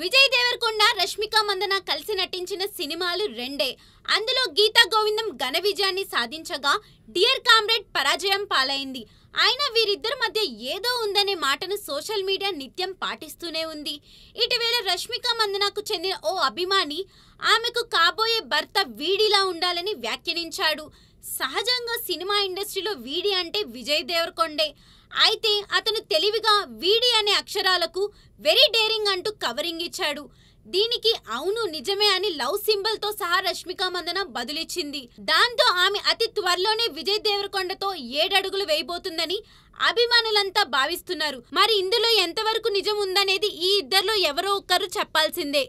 విజయ్ దేవరకొండ రష్మిక మందన కలిసి నటించిన సినిమాలు రెండే అందులో గీతా గోవిందం ఘన విజయాన్ని సాధించగా డియర్ కామ్రేడ్ పరాజయం పాలైంది ఆయన వీరిద్దరి మధ్య ఏదో ఉందనే మాటను సోషల్ మీడియా నిత్యం పాటిస్తూనే ఉంది ఇటువేళ రష్మిక మందనకు చెందిన ఓ అభిమాని ఆమెకు కాబోయే భర్త వీడిలా ఉండాలని వ్యాఖ్యానించాడు సహజంగా సినిమా ఇండస్ట్రీలో వీడి అంటే విజయ్ దేవరకొండే అయితే అతను తెలివిగా వీడి అనే అక్షరాలకు వెరీ డేరింగ్ అంటూ కవరింగ్ ఇచ్చాడు దీనికి అవును నిజమే అని లవ్ సింబల్ తో సహా రష్మిక మందన బదులిచ్చింది దాంతో ఆమె అతి త్వరలోనే విజయ్ దేవరకొండతో ఏడడుగులు వేయబోతుందని అభిమానులంతా భావిస్తున్నారు మరి ఇందులో ఎంతవరకు నిజం ఉందనేది ఈ ఇద్దరిలో ఎవరో ఒకరు చెప్పాల్సిందే